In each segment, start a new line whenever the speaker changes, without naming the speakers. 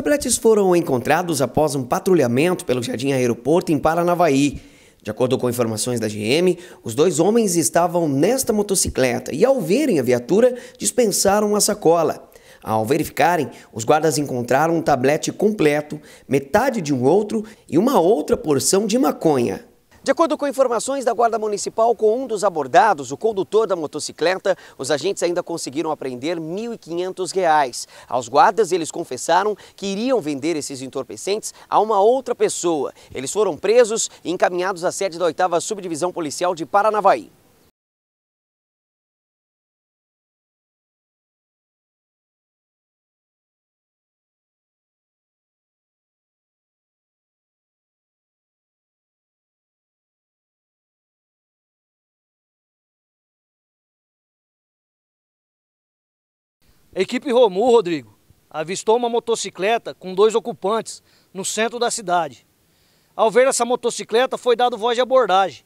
tabletes foram encontrados após um patrulhamento pelo Jardim Aeroporto em Paranavaí. De acordo com informações da GM, os dois homens estavam nesta motocicleta e, ao verem a viatura, dispensaram a sacola. Ao verificarem, os guardas encontraram um tablete completo, metade de um outro e uma outra porção de maconha. De acordo com informações da Guarda Municipal, com um dos abordados, o condutor da motocicleta, os agentes ainda conseguiram apreender R$ 1.500. Aos guardas, eles confessaram que iriam vender esses entorpecentes a uma outra pessoa. Eles foram presos e encaminhados
à sede da 8 Subdivisão Policial de Paranavaí. A equipe Romu, Rodrigo, avistou uma motocicleta com dois ocupantes no centro da cidade. Ao ver essa motocicleta, foi dado voz de abordagem.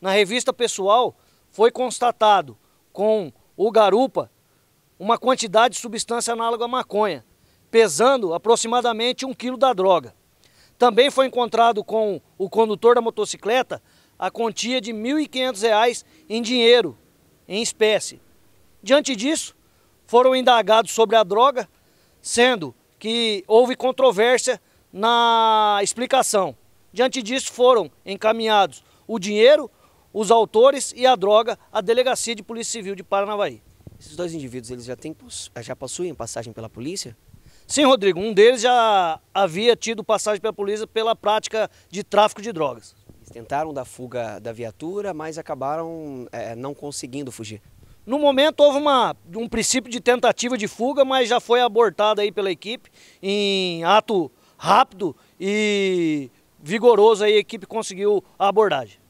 Na revista pessoal, foi constatado com o garupa uma quantidade de substância análoga à maconha, pesando aproximadamente um quilo da droga. Também foi encontrado com o condutor da motocicleta a quantia de R$ 1.500 em dinheiro, em espécie. Diante disso, foram indagados sobre a droga, sendo que houve controvérsia na explicação. Diante disso, foram encaminhados o dinheiro, os autores e a droga à Delegacia de Polícia Civil de Paranavaí. Esses dois indivíduos, eles já, têm, já possuem passagem pela polícia? Sim, Rodrigo. Um deles já havia tido passagem pela polícia pela prática de tráfico de drogas. Eles tentaram da fuga da
viatura, mas acabaram é, não conseguindo fugir.
No momento houve uma, um princípio de tentativa de fuga, mas já foi abortada aí pela equipe em ato rápido e vigoroso aí a equipe conseguiu a abordagem.